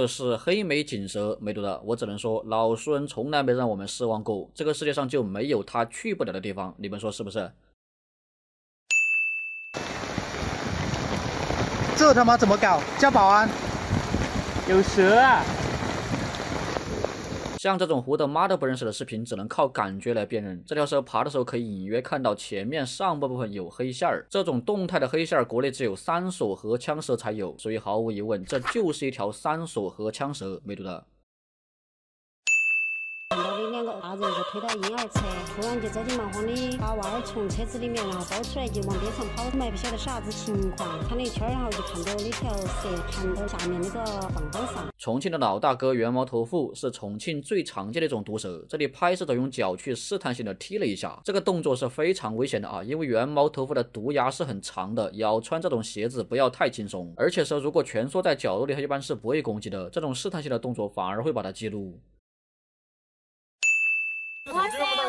这是黑眉锦蛇，没毒的。我只能说，老熟人从来没让我们失望过，这个世界上就没有他去不了的地方。你们说是不是？这他妈怎么搞？叫保安！有蛇！啊！像这种胡的妈都不认识的视频，只能靠感觉来辨认。这条蛇爬的时候，可以隐约看到前面上半部分有黑线儿，这种动态的黑线儿，国内只有三索和枪蛇才有，所以毫无疑问，这就是一条三索和枪蛇。没读到。大人就推到婴儿车，突然就着急忙慌的把娃儿从车子里面然后抱出来就往边上跑，们还不晓得是啥子情况，看了一圈然后就看到那条蛇盘到下面那个棒棒上。重庆的老大哥圆毛头腹是重庆最常见的一种毒蛇，这里拍摄者用脚去试探性的踢了一下，这个动作是非常危险的啊，因为圆毛头腹的毒牙是很长的，咬穿这种鞋子不要太轻松。而且蛇如果蜷缩在角落里，它一般是不会攻击的，这种试探性的动作反而会把它激怒。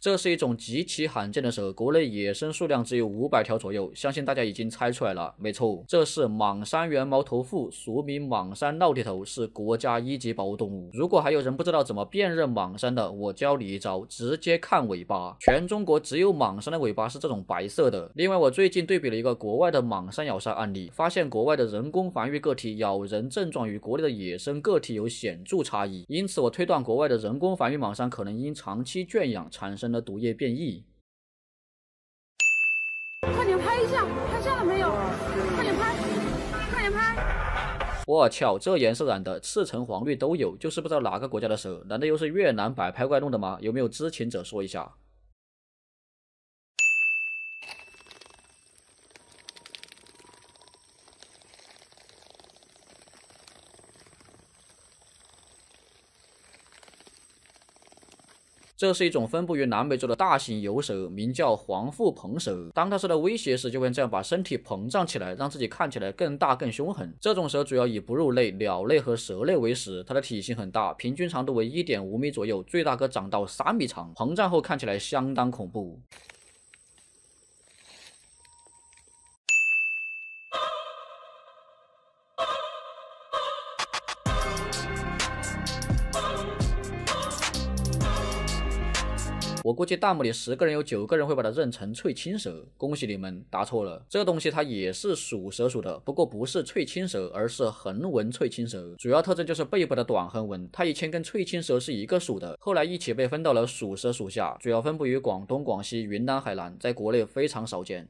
这是一种极其罕见的蛇，国内野生数量只有五百条左右，相信大家已经猜出来了。没错，这是莽山圆毛头腹，俗名莽山烙铁头，是国家一级保护动物。如果还有人不知道怎么辨认莽山的，我教你一招，直接看尾巴。全中国只有莽山的尾巴是这种白色的。另外，我最近对比了一个国外的莽山咬伤案例，发现国外的人工繁育个体咬人症状与国内的野生个体有显著差异。因此，我推断国外的人工繁育莽山可能因长期圈。产生了毒液变异。快点拍一下，拍下了没有？快点拍，快点拍！我操，这颜色染的，赤橙黄绿都有，就是不知道哪个国家的蛇，难道又是越南摆拍怪弄的吗？有没有知情者说一下？这是一种分布于南美洲的大型游蛇，名叫黄腹鹏蛇。当它受到威胁时，就会这样把身体膨胀起来，让自己看起来更大、更凶狠。这种蛇主要以哺乳类、鸟类和蛇类为食。它的体型很大，平均长度为一点五米左右，最大可长到三米长。膨胀后看起来相当恐怖。我估计弹幕里十个人有九个人会把它认成翠青蛇，恭喜你们答错了。这个东西它也是属蛇属的，不过不是翠青蛇，而是横纹翠青蛇。主要特征就是背部的短横纹，它以前跟翠青蛇是一个属的，后来一起被分到了属蛇属下。主要分布于广东、广西、云南、海南，在国内非常少见。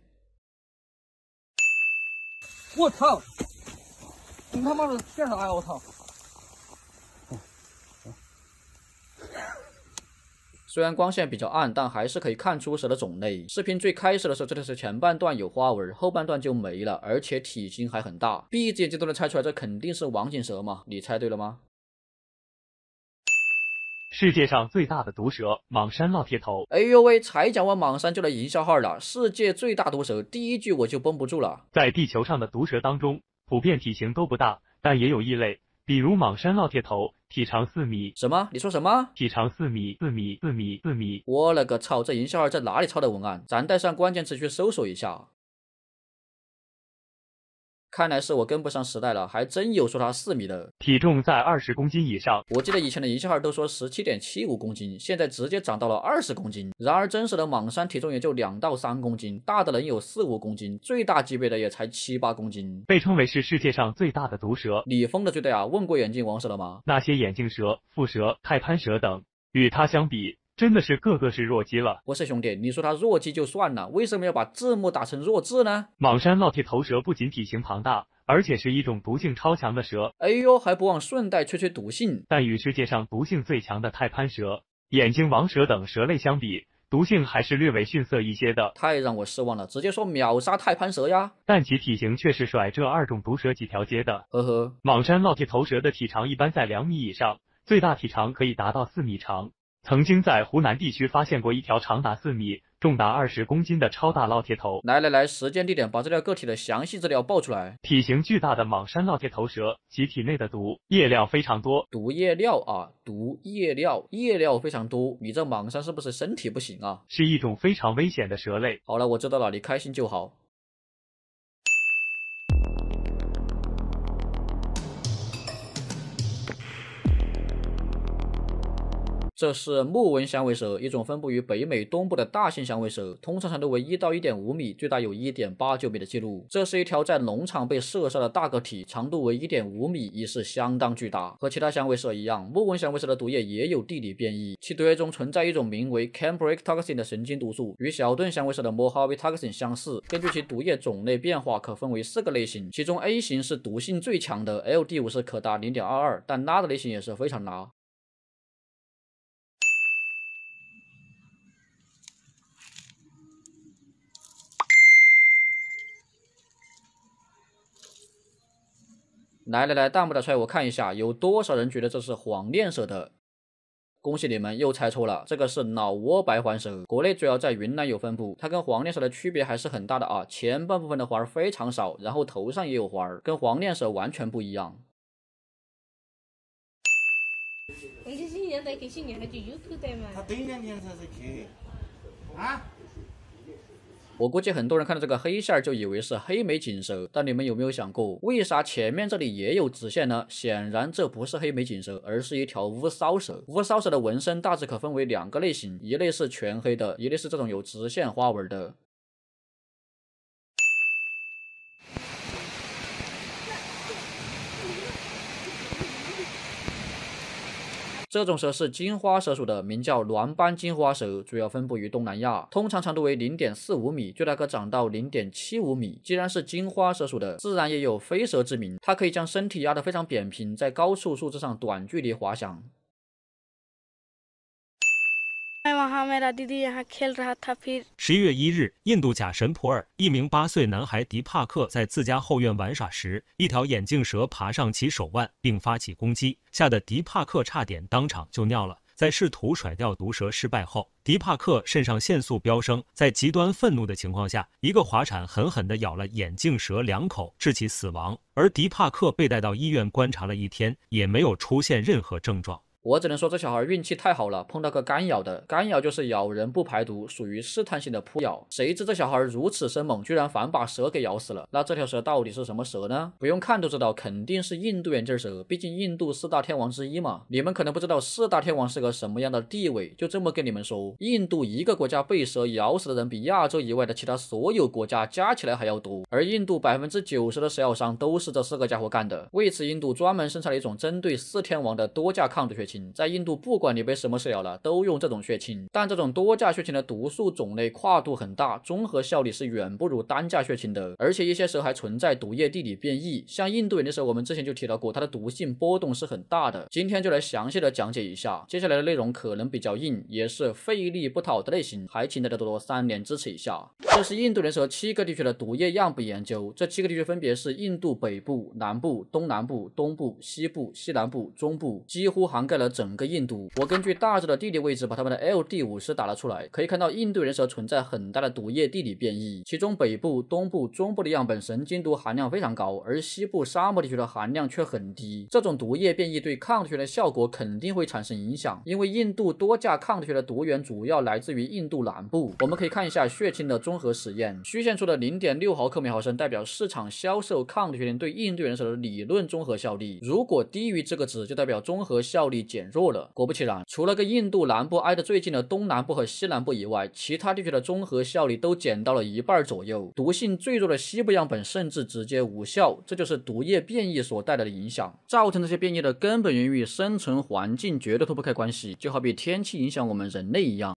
我操！你他妈的干啥呀我操！虽然光线比较暗，但还是可以看出蛇的种类。视频最开始的时候，这条是前半段有花纹，后半段就没了，而且体型还很大。闭着眼睛都能猜出来，这肯定是网锦蛇嘛？你猜对了吗？世界上最大的毒蛇——蟒山烙铁头。哎呦喂，才讲完蟒山就来营销号了。世界最大毒蛇，第一句我就绷不住了。在地球上的毒蛇当中，普遍体型都不大，但也有异类。比如蟒山烙铁头，体长四米。什么？你说什么？体长四米，四米，四米，四米。我勒个操！这营销号在哪里抄的文案？咱带上关键词去搜索一下。看来是我跟不上时代了，还真有说它四米的，体重在二十公斤以上。我记得以前的营销号都说十七点七五公斤，现在直接涨到了二十公斤。然而真实的蟒山体重也就两到三公斤，大的能有四五公斤，最大级别的也才七八公斤，被称为是世界上最大的毒蛇。你疯的最多啊？问过眼镜王蛇了吗？那些眼镜蛇、蝮蛇、泰攀蛇等，与它相比。真的是个个是弱鸡了。不是兄弟，你说他弱鸡就算了，为什么要把字幕打成弱智呢？莽山烙铁头蛇不仅体型庞大，而且是一种毒性超强的蛇。哎呦，还不忘顺带吹吹毒性。但与世界上毒性最强的泰攀蛇、眼睛王蛇等蛇类相比，毒性还是略为逊色一些的。太让我失望了，直接说秒杀泰攀蛇呀！但其体型却是甩这二种毒蛇几条街的。呵呵，莽山烙铁头蛇的体长一般在两米以上，最大体长可以达到四米长。曾经在湖南地区发现过一条长达四米、重达二十公斤的超大烙铁头。来来来，时间、地点，把这条个体的详细资料报出来。体型巨大的莽山烙铁头蛇，其体内的毒液量非常多。毒液料啊，毒液料，液料非常多。你这莽山是不是身体不行啊？是一种非常危险的蛇类。好了，我知道了，你开心就好。这是木纹响尾蛇，一种分布于北美东部的大型响尾蛇，通常长度为一到一点五米，最大有一点八九米的记录。这是一条在农场被射杀的大个体，长度为一点五米，已是相当巨大。和其他响尾蛇一样，木纹响尾蛇的毒液也有地理变异，其毒液中存在一种名为 c a m b r i c toxin 的神经毒素，与小盾响尾蛇的 Mojave toxin 相似。根据其毒液种类变化，可分为四个类型，其中 A 型是毒性最强的，LD50 是可达零点二二，但拉的类型也是非常拉。来来来，弹幕打出来，我看一下有多少人觉得这是黄链蛇的。恭喜你们又猜错了，这个是老挝白环蛇，国内主要在云南有分布。它跟黄链蛇的区别还是很大的啊，前半部分的环非常少，然后头上也有环，跟黄链蛇完全不一样。年年他就有口袋嘛。他等两天才去。啊？我估计很多人看到这个黑线儿就以为是黑莓锦蛇，但你们有没有想过，为啥前面这里也有直线呢？显然这不是黑莓锦蛇，而是一条乌梢蛇。乌梢蛇的纹身大致可分为两个类型，一类是全黑的，一类是这种有直线花纹的。这种蛇是金花蛇属的，名叫栾斑金花蛇，主要分布于东南亚，通常长度为零点四五米，最大可长到零点七五米。既然是金花蛇属的，自然也有飞蛇之名。它可以将身体压得非常扁平，在高处树枝上短距离滑翔。十一月一日，印度假神普尔，一名八岁男孩迪帕克在自家后院玩耍时，一条眼镜蛇爬上其手腕并发起攻击，吓得迪帕克差点当场就尿了。在试图甩掉毒蛇失败后，迪帕克肾上腺素飙升，在极端愤怒的情况下，一个滑铲狠狠的咬了眼镜蛇两口，致其死亡。而迪帕克被带到医院观察了一天，也没有出现任何症状。我只能说这小孩运气太好了，碰到个干咬的。干咬就是咬人不排毒，属于试探性的扑咬。谁知这小孩如此生猛，居然反把蛇给咬死了。那这条蛇到底是什么蛇呢？不用看都知道，肯定是印度眼镜蛇。毕竟印度四大天王之一嘛。你们可能不知道四大天王是个什么样的地位，就这么跟你们说，印度一个国家被蛇咬死的人，比亚洲以外的其他所有国家加起来还要多。而印度百分之九十的蛇咬伤都是这四个家伙干的。为此，印度专门生产了一种针对四天王的多价抗毒血清。在印度，不管你被什么蛇咬了，都用这种血清。但这种多价血清的毒素种类跨度很大，综合效力是远不如单价血清的。而且一些蛇还存在毒液地理变异，像印度人的蛇，我们之前就提到过，它的毒性波动是很大的。今天就来详细的讲解一下，接下来的内容可能比较硬，也是费力不讨的类型，还请大家多多三连支持一下。这是印度人蛇七个地区的毒液样本研究，这七个地区分别是印度北部、南部、东南部、东部、西部、西南部、中部，几乎涵盖了。整个印度，我根据大致的地理位置把他们的 LD 五十打了出来，可以看到印度人蛇存在很大的毒液地理变异，其中北部、东部、中部的样本神经毒含量非常高，而西部沙漠地区的含量却很低。这种毒液变异对抗体的效果肯定会产生影响，因为印度多价抗体的毒源主要来自于印度南部。我们可以看一下血清的综合实验，虚线处的零点六毫克每毫升代表市场销售抗体对印度人蛇的理论综合效力，如果低于这个值，就代表综合效力。减弱了，果不其然，除了跟印度南部挨得最近的东南部和西南部以外，其他地区的综合效力都减到了一半左右，毒性最弱的西部样本甚至直接无效。这就是毒液变异所带来的影响，造成这些变异的根本原因与生存环境绝对脱不开关系，就好比天气影响我们人类一样。